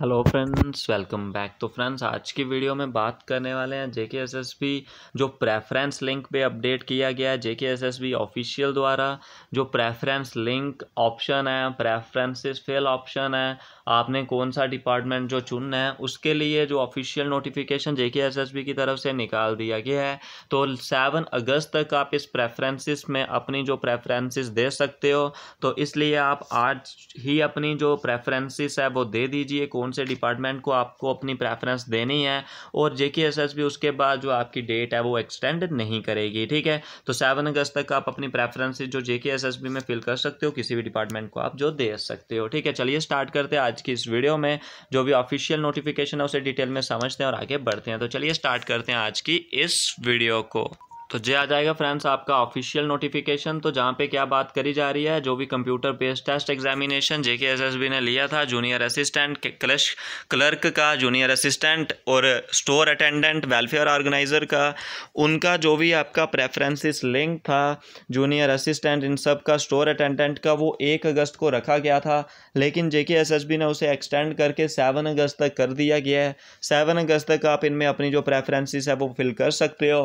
hello friends welcome back तो friends आज की वीडियो में बात करने वाले हैं जेके एस एस बी जो प्रेफरेंस लिंक पे अपडेट किया गया है J K S S B official द्वारा जो प्रेफरेंस लिंक ऑप्शन है प्रेफरेंसेस फेल ऑप्शन है आपने कौन सा डिपार्टमेंट जो चुनना है उसके लिए जो official notification J S S B की तरफ से निकाल दिया गया है तो सेवन अगस्त तक आप इस प्रेफरेंसेस में अपनी जो प्रेफरेंसेस दे सकते हो तो इसलिए आप आज ही अपनी जो प्रेफरेंसेस है वो दे दीजिए कौन से डिपार्टमेंट को आपको अपनी प्रेफरेंस देनी है और जे भी उसके बाद जो आपकी डेट है वो एक्सटेंड नहीं करेगी ठीक है तो सेवन अगस्त तक आप अपनी प्रेफरेंस जो जे में फिल कर सकते हो किसी भी डिपार्टमेंट को आप जो दे सकते हो ठीक है चलिए स्टार्ट करते हैं आज की इस वीडियो में जो भी ऑफिशियल नोटिफिकेशन है उसे डिटेल में समझते हैं और आगे बढ़ते हैं तो चलिए स्टार्ट करते हैं आज की इस वीडियो को तो जे आ जाएगा फ्रेंड्स आपका ऑफिशियल नोटिफिकेशन तो जहाँ पे क्या बात करी जा रही है जो भी computer based test examination J K S S B ने लिया था जूनियर असिस्टेंट क्लश क्लर्क का जूनियर असिस्टेंट और स्टोर अटेंडेंट वेलफेयर ऑर्गेनाइज़र का उनका जो भी आपका प्रेफरेंसिस लिंक था जूनियर असिस्टेंट इन सब का स्टोर अटेंडेंट का वो एक अगस्त को रखा गया था लेकिन जे के एस एस बी ने उसे एक्सटेंड करके सेवन अगस्त तक कर दिया गया है सेवन अगस्त तक आप इनमें अपनी जो प्रेफरेंसिस है वो फिल कर सकते हो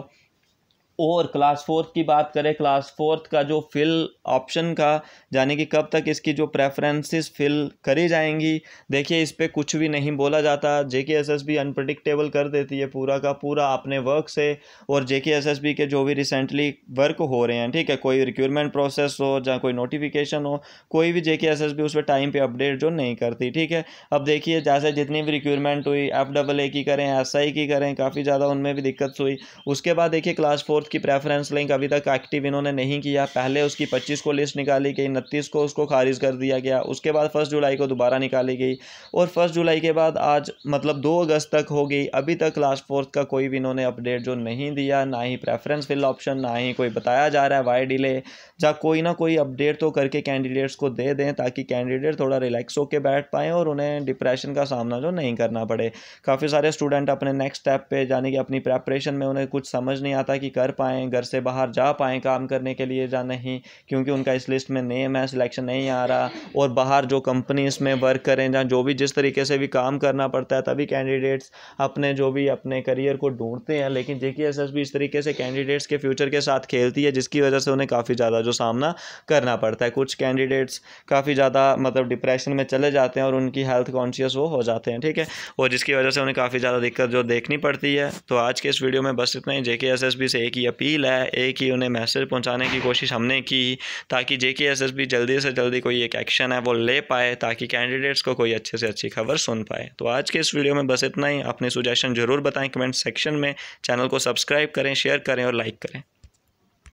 और क्लास फोर्थ की बात करें क्लास फोर्थ का जो फिल ऑप्शन का यानी कि कब तक इसकी जो प्रेफरेंसेस फिल करी जाएंगी देखिए इस पर कुछ भी नहीं बोला जाता जे K S S B unpredictable कर देती है पूरा का पूरा अपने वर्क से और जे के एस एस बी के जो भी रिसेंटली वर्क हो रहे हैं ठीक है कोई रिक्यूरमेंट प्रोसेस हो या कोई नोटिफिकेशन हो कोई भी जे के एस एस बी उस पर टाइम पर अपडेट जो नहीं करती ठीक है अब देखिए जैसे जितनी भी रिक्यूरमेंट हुई एफ डबल ए की करें एस आई की करें काफ़ी ज़्यादा उनमें भी दिक्कत हुई उसके बाद देखिए क्लास फोर्थ की प्रेफरेंस लिंक अभी तक एक्टिव इन्होंने नहीं किया पहले उसकी पच्चीस को लिस्ट निकाली गई उनतीस को उसको खारिज कर दिया गया उसके बाद फर्स्ट जुलाई को दोबारा निकाली गई और फर्स्ट जुलाई के बाद आज मतलब दो अगस्त तक हो गई अभी तक क्लास फोर्थ का कोई भी इन्होंने अपडेट जो नहीं दिया ना ही प्रेफरेंस फिल ऑप्शन ना ही कोई बताया जा रहा है वाई डिले या कोई ना कोई अपडेट तो करके कैंडिडेट्स को दे दें ताकि कैंडिडेट थोड़ा रिलैक्स होकर बैठ पाएँ और उन्हें डिप्रेशन का सामना जो नहीं करना पड़े काफ़ी सारे स्टूडेंट अपने नेक्स्ट स्टेप पर यानी कि अपनी प्रेपरेशन में उन्हें कुछ समझ नहीं आता कि कर पाएँ घर से बाहर जा पाएँ काम करने के लिए या नहीं क्योंकि उनका इस लिस्ट में नेम है सिलेक्शन नहीं आ रहा और बाहर जो कंपनीज़ में वर्क करें या जो भी जिस तरीके से भी काम करना पड़ता है तभी कैंडिडेट्स अपने जो भी अपने करियर को ढूंढते हैं लेकिन जे की इस तरीके से कैंडिडेट्स के फ्यूचर के साथ खेलती है जिसकी वजह से उन्हें काफ़ी ज़्यादा जो सामना करना पड़ता है कुछ कैंडिडेट्स काफ़ी ज़्यादा मतलब डिप्रेशन में चले जाते हैं और उनकी हेल्थ कॉन्शियस वो हो जाते हैं ठीक है और जिसकी वजह से उन्हें काफ़ी ज़्यादा दिक्कत जो देखनी पड़ती है तो आज के इस वीडियो में बस इतना ही जे से एक ही अपील है एक ही उन्हें मैसेज पहुंचाने की कोशिश हमने की ताकि जे के एस एस बी जल्दी से जल्दी कोई एक एक्शन है वो ले पाए ताकि कैंडिडेट्स को कोई अच्छे से अच्छी खबर सुन पाए तो आज के इस वीडियो में बस इतना ही अपने सुजेशन ज़रूर बताएं कमेंट सेक्शन में चैनल को सब्सक्राइब करें शेयर करें और लाइक करें